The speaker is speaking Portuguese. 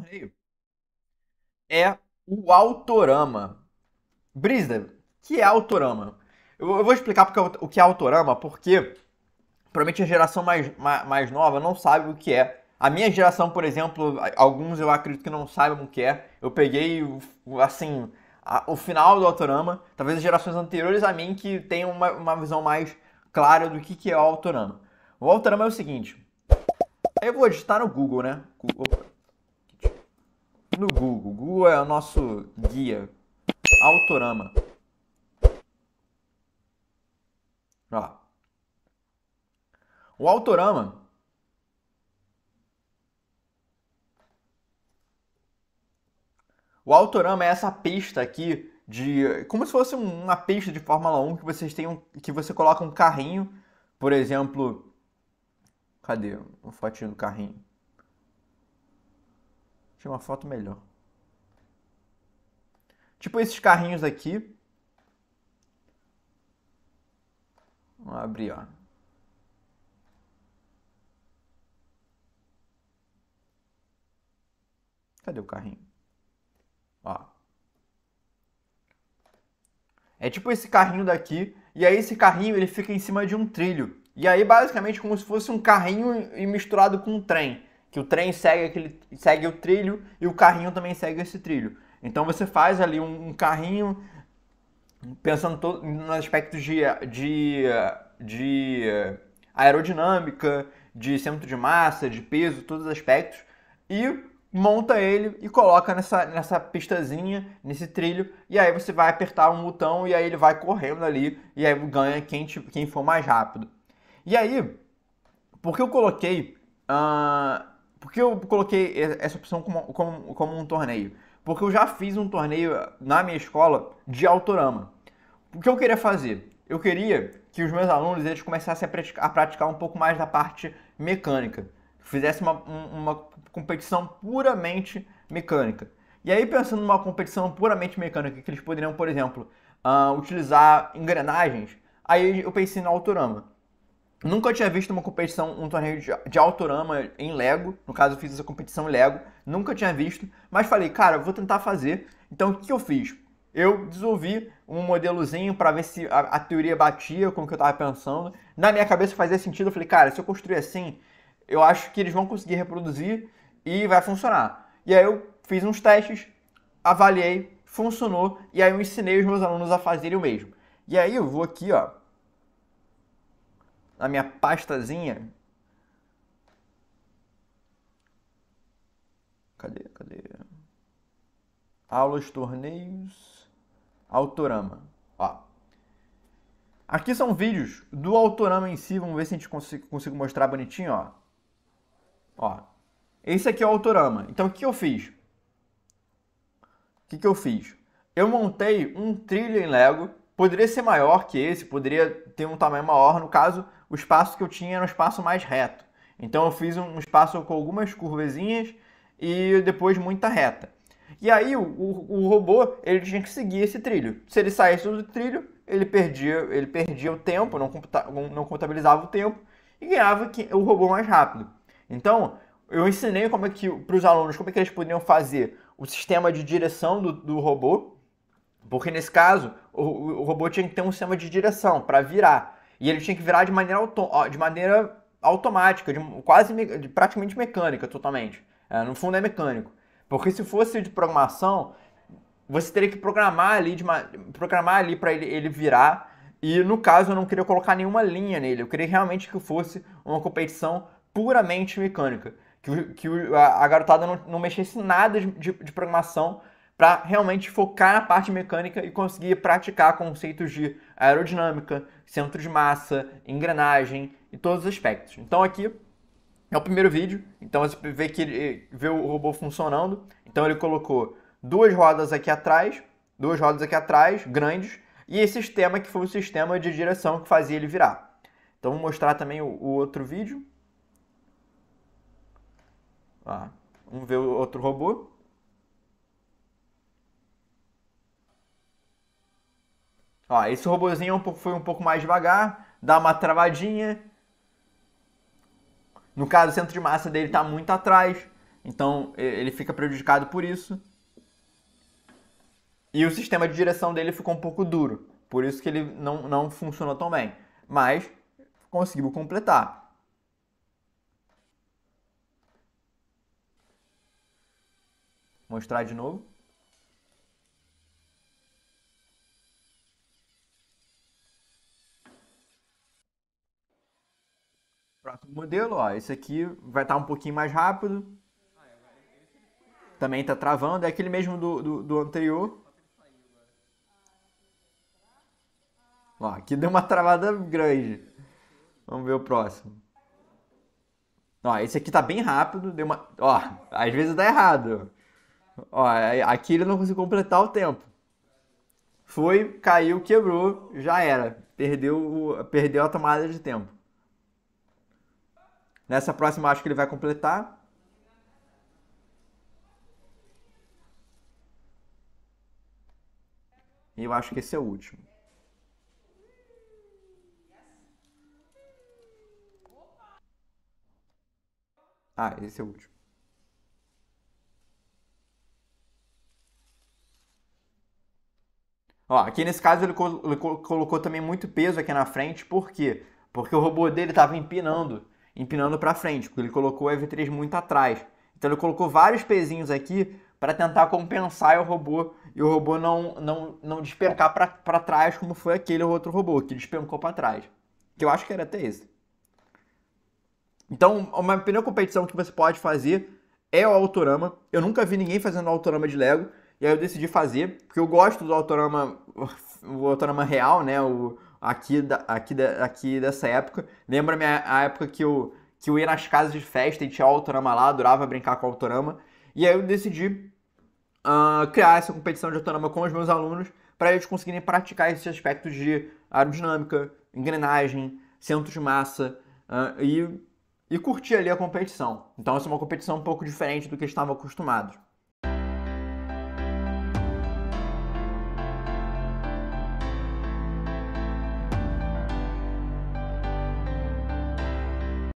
torneio. É o Autorama. Brisa, que é Autorama? Eu, eu vou explicar porque, é o que é Autorama, porque provavelmente a geração mais, mais, mais nova não sabe o que é. A minha geração, por exemplo, alguns eu acredito que não saibam o que é. Eu peguei, assim, a, o final do Autorama. Talvez as gerações anteriores a mim que tenham uma, uma visão mais clara do que, que é o Autorama. O Autorama é o seguinte. Eu vou digitar no Google, né? Google do Google. O Google é o nosso guia. Autorama. Ó. O Autorama O Autorama é essa pista aqui de como se fosse uma pista de Fórmula 1 que vocês têm um, que você coloca um carrinho, por exemplo, cadê? o fotinho do carrinho uma foto melhor. Tipo esses carrinhos aqui. Vamos abrir, ó. Cadê o carrinho? Ó. É tipo esse carrinho daqui, e aí esse carrinho ele fica em cima de um trilho. E aí basicamente como se fosse um carrinho misturado com um trem que o trem segue, aquele, segue o trilho e o carrinho também segue esse trilho. Então você faz ali um, um carrinho pensando todo, nos aspectos de, de, de aerodinâmica, de centro de massa, de peso, todos os aspectos, e monta ele e coloca nessa, nessa pistazinha, nesse trilho, e aí você vai apertar um botão e aí ele vai correndo ali, e aí ganha quem, quem for mais rápido. E aí, porque eu coloquei uh, por que eu coloquei essa opção como, como, como um torneio? Porque eu já fiz um torneio na minha escola de autorama. O que eu queria fazer? Eu queria que os meus alunos eles começassem a praticar, a praticar um pouco mais da parte mecânica. Fizesse uma, uma competição puramente mecânica. E aí, pensando numa competição puramente mecânica, que eles poderiam, por exemplo, uh, utilizar engrenagens, aí eu pensei no Autorama. Nunca tinha visto uma competição, um torneio de, autorama em Lego. No caso, eu fiz essa competição em Lego. Nunca tinha visto, mas falei, cara, vou tentar fazer. Então, o que eu fiz? Eu desenvolvi um modelozinho para ver se a, a, teoria batia com o que eu estava pensando. Na minha cabeça fazia sentido. Eu falei, cara, se eu construir assim, eu acho que eles vão conseguir reproduzir e vai funcionar. E aí eu fiz uns testes, avaliei, funcionou. E aí eu ensinei os meus alunos a fazerem o mesmo. E aí eu vou aqui, ó na minha pastazinha. Cadê? Cadê? Aulas, torneios, Autorama. Ó. Aqui são vídeos do Autorama em si. Vamos ver se a gente consigo, consigo mostrar bonitinho, ó. Ó. Esse aqui é o Autorama. Então, o que eu fiz? O que, que eu fiz? Eu montei um trilho em Lego. Poderia ser maior que esse, poderia ter um tamanho maior no caso, o espaço que eu tinha era um espaço mais reto. Então eu fiz um espaço com algumas curvezinhas e depois muita reta. E aí o, o, o robô ele tinha que seguir esse trilho. Se ele saísse do trilho, ele perdia, ele perdia o tempo, não, computa, não contabilizava o tempo e ganhava o robô mais rápido. Então eu ensinei como é que para os alunos como é que eles poderiam fazer o sistema de direção do, do robô, porque nesse caso o, o robô tinha que ter um sistema de direção para virar. E ele tinha que virar de maneira, auto, de maneira automática, de, quase praticamente mecânica totalmente. É, no fundo é mecânico. Porque se fosse de programação, você teria que programar ali de programar ali para ele, ele virar. E no caso eu não queria colocar nenhuma linha nele. Eu queria realmente que fosse uma competição puramente mecânica. Que, que a, a garotada não, não mexesse nada de, de, de programação para realmente focar na parte mecânica e conseguir praticar conceitos de aerodinâmica, centro de massa, engrenagem e todos os aspectos. Então aqui é o primeiro vídeo, então você vê que ele, eh, vê o robô funcionando. Então ele colocou duas rodas aqui atrás, duas rodas aqui atrás, grandes, e esse sistema que foi o sistema de direção que fazia ele virar. Então vou mostrar também o, o outro vídeo. vamos ver o outro robô. Ó, esse robozinho é foi um pouco mais devagar, dá uma travadinha. No caso, o centro de massa dele está muito atrás, então ele fica prejudicado por isso. E o sistema de direção dele ficou um pouco duro, por isso que ele não, não funcionou tão bem. Mas conseguiu completar. Mostrar de novo. modelo, ó, esse aqui vai estar tá um pouquinho mais rápido. Também está travando, é aquele mesmo do, do, do anterior. Ó, aqui deu uma travada grande. Vamos ver o próximo. Ó, esse aqui tá bem rápido, deu uma... Ó, às vezes dá errado. Ó, aqui ele não conseguiu completar o tempo. Foi, caiu, quebrou, já era. Perdeu, perdeu a tomada de tempo. Nessa próxima, acho que ele vai completar. E eu acho que esse é o último. Ah, esse é o último. Ó, aqui nesse caso ele, col ele colocou também muito peso aqui na frente, por quê? Porque o robô dele estava empinando empinando para frente, porque ele colocou o EV3 muito atrás. Então ele colocou vários pezinhos aqui para tentar compensar o robô e o robô não, não, não despencar para trás como foi aquele outro robô que despencou para trás. Que eu acho que era até esse. Então, uma primeira competição que você pode fazer é o Autorama. Eu nunca vi ninguém fazendo Autorama de Lego. E aí eu decidi fazer, porque eu gosto do Autorama, o Autorama real, né? O, aqui, da, aqui, da, aqui dessa época. Lembra minha, a época que eu, que eu ia nas casas de festa e tinha autorama lá, adorava brincar com autorama. E aí eu decidi uh, criar essa competição de autorama com os meus alunos para eles conseguirem praticar esses aspectos de aerodinâmica, engrenagem, centro de massa uh, e, e curtir ali a competição. Então essa é uma competição um pouco diferente do que estavam acostumados.